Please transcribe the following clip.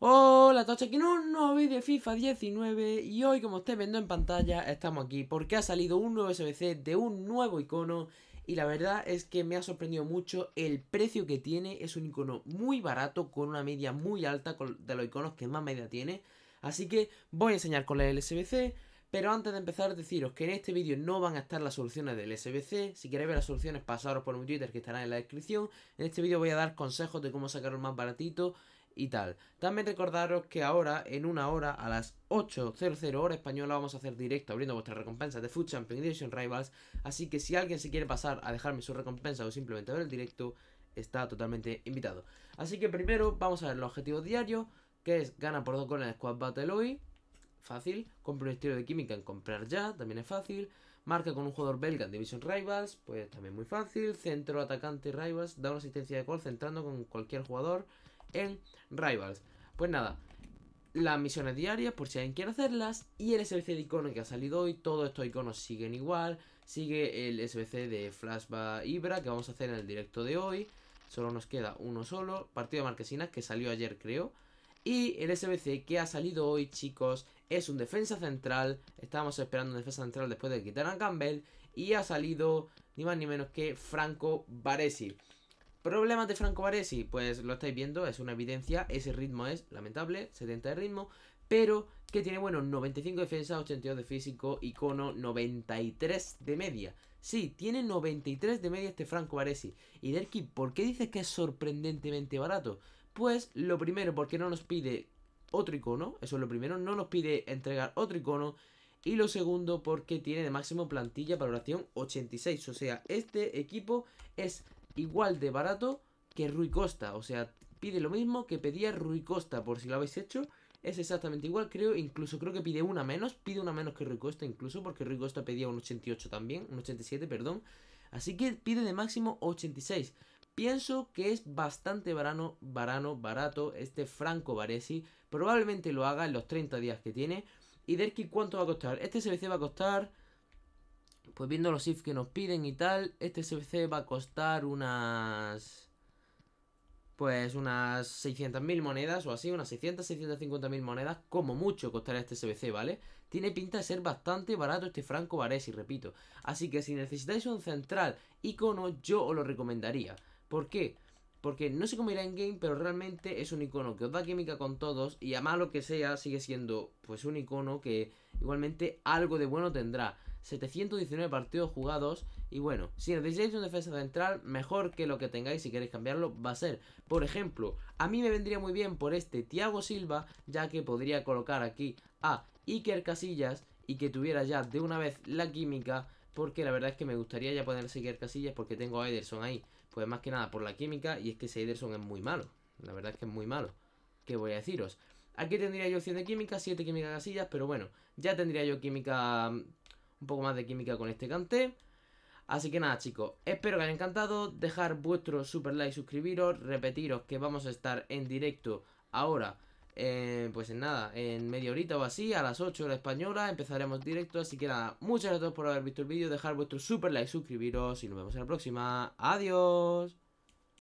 Hola todos aquí en un nuevo vídeo de FIFA 19 y hoy como estáis viendo en pantalla estamos aquí porque ha salido un nuevo SBC de un nuevo icono y la verdad es que me ha sorprendido mucho el precio que tiene, es un icono muy barato con una media muy alta de los iconos que más media tiene así que voy a enseñar con el SBC pero antes de empezar deciros que en este vídeo no van a estar las soluciones del SBC, si queréis ver las soluciones pasaros por mi Twitter que estará en la descripción, en este vídeo voy a dar consejos de cómo sacarlo más baratito y tal. También recordaros que ahora, en una hora, a las 8.00 hora española, vamos a hacer directo abriendo vuestras recompensas de Food Champion Division Rivals. Así que si alguien se quiere pasar a dejarme su recompensa o simplemente ver el directo, está totalmente invitado. Así que primero vamos a ver los objetivos diarios, que es gana por dos goles en Squad Battle hoy. Fácil. Comprar un estilo de química en comprar ya, también es fácil. Marca con un jugador belga en Division Rivals, pues también muy fácil. Centro, atacante, Rivals, da una asistencia de gol centrando con cualquier jugador en Rivals. Pues nada, las misiones diarias por si alguien quiere hacerlas y el SBC de icono que ha salido hoy, todos estos iconos siguen igual, sigue el SBC de Flashback Ibra que vamos a hacer en el directo de hoy, solo nos queda uno solo, partido de Marquesinas que salió ayer creo, y el SBC que ha salido hoy chicos es un defensa central, estábamos esperando un defensa central después de quitar a Campbell y ha salido ni más ni menos que Franco Baresi. Problemas de Franco Baresi, pues lo estáis viendo, es una evidencia, ese ritmo es lamentable, 70 de ritmo, pero que tiene, bueno, 95 de defensa, 82 de físico, icono, 93 de media. Sí, tiene 93 de media este Franco Baresi. Y Derki, ¿por qué dices que es sorprendentemente barato? Pues lo primero, porque no nos pide otro icono, eso es lo primero, no nos pide entregar otro icono. Y lo segundo, porque tiene de máximo plantilla valoración 86. O sea, este equipo es igual de barato que Rui Costa. O sea, pide lo mismo que pedía Rui Costa, por si lo habéis hecho. Es exactamente igual, creo, incluso creo que pide una menos, pide una menos que Rui Costa incluso, porque Rui Costa pedía un 88 también, un 87, perdón. Así que pide de máximo 86. Pienso que es bastante barano, barano, barato este Franco Varesi Probablemente lo haga en los 30 días que tiene. ¿Y Derki cuánto va a costar? Este CBC va a costar pues viendo los if que nos piden y tal, este SBC va a costar unas... Pues unas 600.000 monedas o así, unas 600, 650.000 monedas, como mucho costará este SBC, ¿vale? Tiene pinta de ser bastante barato este Franco Varesi, repito. Así que si necesitáis un central icono, yo os lo recomendaría. ¿Por qué? Porque no sé cómo irá en game, pero realmente es un icono que os da química con todos y a malo que sea, sigue siendo pues un icono que igualmente algo de bueno tendrá. 719 partidos jugados. Y bueno, si necesitáis un defensa central, mejor que lo que tengáis si queréis cambiarlo va a ser. Por ejemplo, a mí me vendría muy bien por este Thiago Silva, ya que podría colocar aquí a Iker Casillas y que tuviera ya de una vez la química. Porque la verdad es que me gustaría ya a Iker casillas porque tengo a Ederson ahí. Pues más que nada por la química y es que ese Ederson es muy malo. La verdad es que es muy malo. ¿Qué voy a deciros? Aquí tendría yo 100 de química, 7 química casillas, pero bueno, ya tendría yo química un poco más de química con este canté. Así que nada chicos, espero que hayan encantado, dejar vuestro super like, suscribiros, repetiros que vamos a estar en directo ahora, eh, pues en nada, en media horita o así, a las 8 de la española, empezaremos directo, así que nada, muchas gracias por haber visto el vídeo, dejar vuestro super like, suscribiros y nos vemos en la próxima, adiós.